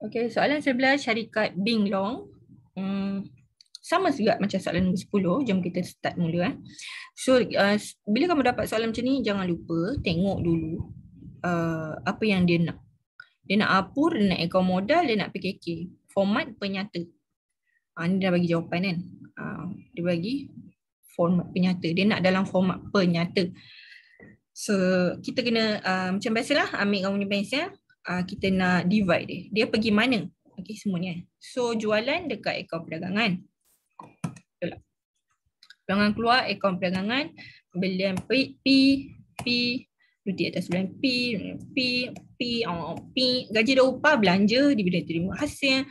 Okay, soalan 11 syarikat Bing Long. Hmm, sama juga macam soalan nombor 10. Jom kita start mula. Eh. So, uh, bila kamu dapat soalan macam ni, jangan lupa tengok dulu uh, apa yang dia nak. Dia nak apur, dia nak ekor modal, dia nak PKK. Format penyata. Ha, ah, ini dah bagi jawapan kan. Ha, dia bagi format penyata. Dia nak dalam format penyata. So, kita kena uh, macam biasalah ambil kamu punya pensel. Eh uh, kita nak divide dia. Dia pergi mana? Okey semua ni kan. So jualan dekat akaun perdagangan. Betul. keluar akaun perdagangan, pembelian P P P duty atas bulan P P P oh, P gaji dah upah belanja dividen terima hasil.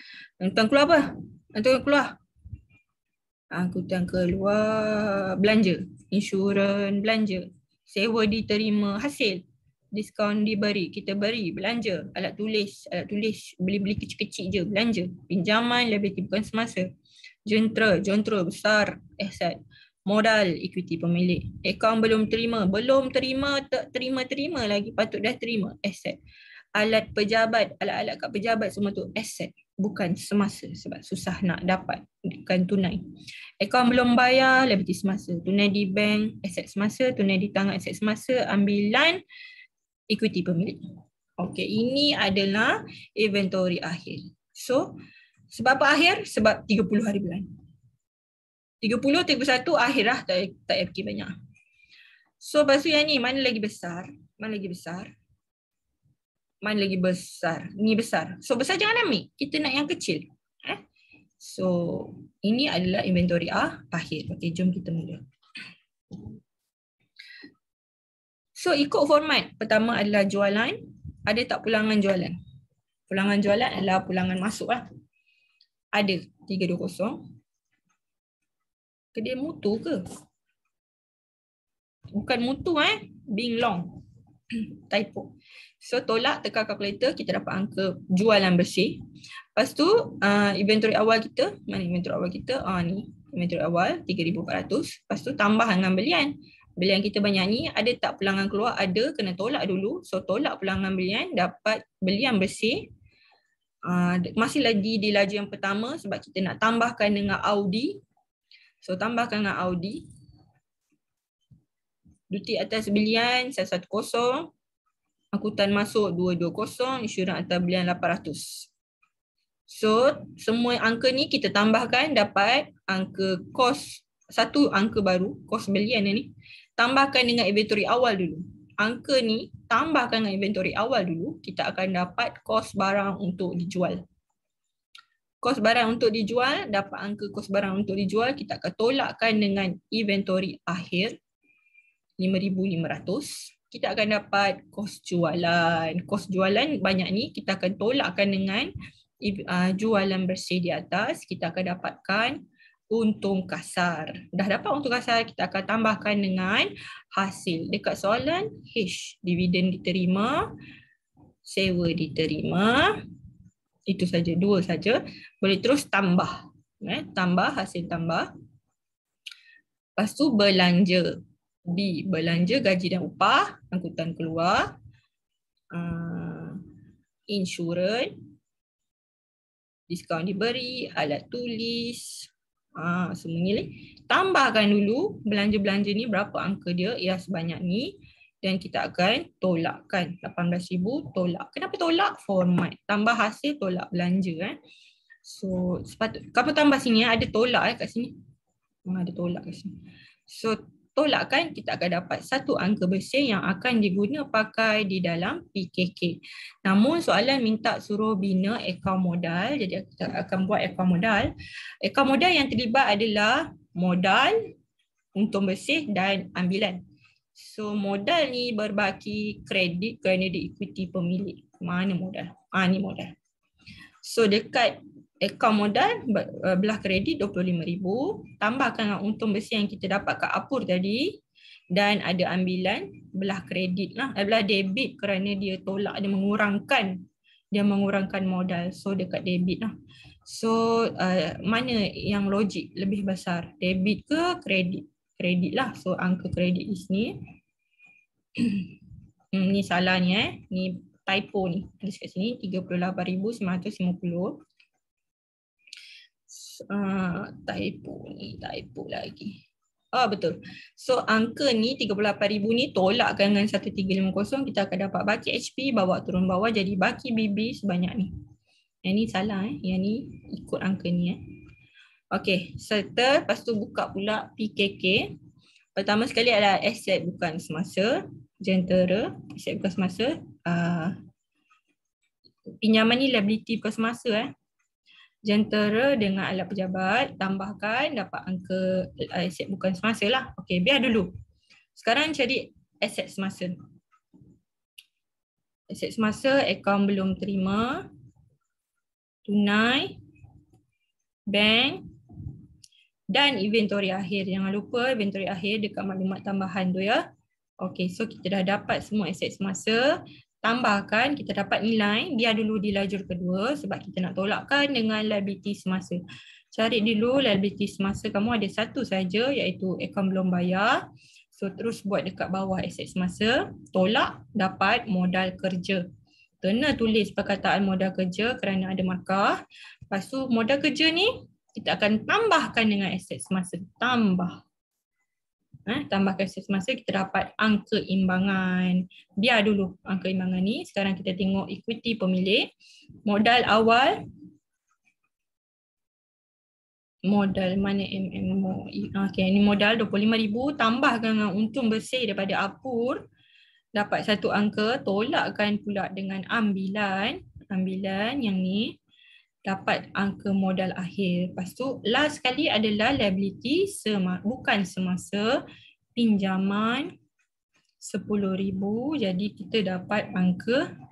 Tuan keluar apa? Tuan keluar. Angkutan ah, keluar belanja, insurans belanja, sewa diterima, hasil diskaun diberi, kita beri, belanja, alat tulis, alat tulis, beli-beli kecil-kecil je, belanja, pinjaman, lebih bukan semasa, jentera, jentera besar, aset, eh, modal, equity pemilik, akaun belum terima, belum terima, tak terima-terima lagi, patut dah terima, aset, eh, alat pejabat, alat-alat kat pejabat semua tu, aset, eh, bukan semasa sebab susah nak dapat bukan tunai. Akaun belum bayar, lebih semasa. Tunai di bank, aset semasa, tunai di tangan, aset semasa, ambilan, equity pemilik. okay. ini adalah inventory akhir. So, sebab apa akhir? Sebab 30 hari bulan. 30, 31 akhirlah tak tak fikir banyak. So, lepas yang ni mana lagi besar? Mana lagi besar? Mana lagi besar? Ni besar. So, besar jangan ambil. Kita nak yang kecil. Eh? So, ini adalah inventory A ah, akhir. Okay, jom kita mula. Thank you. So ikut format. Pertama adalah jualan. Ada tak pulangan jualan? Pulangan jualan adalah pulangan masuk lah. Ada 320. Kedai mutu ke? Bukan mutu eh. Being long. Typo. So tolak tekan kalkulator kita dapat angka jualan bersih. Lepas tu uh, inventory awal kita. Mana inventory awal kita? Ah ni. Inventory awal 3400. Lepas tu tambah dengan belian. Bila yang kita banyak ni, ada tak pelanggan keluar? Ada, kena tolak dulu. So, tolak pelanggan belian, dapat belian bersih. Uh, masih lagi di laju yang pertama sebab kita nak tambahkan dengan Audi. So, tambahkan dengan Audi. Duty atas belian, 110. Angkutan masuk, 220. Insurans atas belian, 800. So, semua angka ni kita tambahkan dapat angka kos satu angka baru, kos belian ni, tambahkan dengan inventory awal dulu. Angka ni, tambahkan dengan inventory awal dulu, kita akan dapat kos barang untuk dijual. Kos barang untuk dijual, dapat angka kos barang untuk dijual, kita akan tolakkan dengan inventory akhir, 5,500. Kita akan dapat kos jualan. Kos jualan banyak ni, kita akan tolakkan dengan eh, jualan bersih di atas, kita akan dapatkan untung kasar. Dah dapat untung kasar, kita akan tambahkan dengan hasil. Dekat soalan H, dividen diterima, sewa diterima. Itu saja, dua saja. Boleh terus tambah. Eh, tambah, hasil tambah. Lepas tu belanja. B, belanja gaji dan upah, angkutan keluar. Uh, insurans. Diskaun diberi, alat tulis ha, semuanya ni. Tambahkan dulu belanja-belanja ni berapa angka dia ia sebanyak ni dan kita akan tolakkan 18000 tolak. Kenapa tolak? Format. Tambah hasil tolak belanja eh. So sepatut kamu tambah sini eh. ada tolak eh kat sini. Memang ada tolak kat sini. So kan kita akan dapat satu angka bersih yang akan diguna pakai di dalam PKK. Namun soalan minta suruh bina akaun modal. Jadi kita akan buat akaun modal. Akaun modal yang terlibat adalah modal, untung bersih dan ambilan. So modal ni berbaki kredit kerana diikuti pemilik. Mana modal? Ah ni modal. So dekat akaun modal eh, belah kredit 25000 tambahkan dengan untung besi yang kita dapat kat apur tadi dan ada ambilan belah kredit lah eh, belah debit kerana dia tolak dia mengurangkan dia mengurangkan modal so dekat debit lah so uh, mana yang logik lebih besar debit ke kredit kredit lah so angka kredit di sini hmm, ni salah ni eh ni typo ni tulis kat sini 38950 Ah, typo ni, typo lagi. Ah betul. So angka ni 38000 ni tolakkan dengan 1350 kita akan dapat baki HP bawa turun bawah jadi baki BB sebanyak ni. Yang ni salah eh. Yang ni ikut angka ni eh. Okey, serta lepas tu buka pula PKK. Pertama sekali adalah aset bukan semasa, jentera, aset bukan semasa, uh, pinjaman ni liability bukan semasa eh jentera dengan alat pejabat tambahkan dapat angka eh, aset bukan semasa lah. Okey, biar dulu. Sekarang cari aset semasa. Aset semasa akaun belum terima tunai bank dan inventory akhir. Jangan lupa inventory akhir dekat maklumat tambahan tu ya. Okey, so kita dah dapat semua aset semasa tambahkan kita dapat nilai biar dulu di lajur kedua sebab kita nak tolakkan dengan liability semasa. Cari dulu liability semasa kamu ada satu saja iaitu akaun belum bayar. So terus buat dekat bawah aset semasa, tolak dapat modal kerja. Kena tulis perkataan modal kerja kerana ada markah. Lepas modal kerja ni kita akan tambahkan dengan aset semasa. Tambah eh, tambahkan semasa kita dapat angka imbangan. Biar dulu angka imbangan ni. Sekarang kita tengok equity pemilik. Modal awal. Modal mana MMO. Okay, ini modal RM25,000 tambahkan dengan untung bersih daripada apur. Dapat satu angka. Tolakkan pula dengan ambilan. Ambilan yang ni dapat angka modal akhir. Lepas tu last sekali adalah liability sema bukan semasa pinjaman 10000 jadi kita dapat angka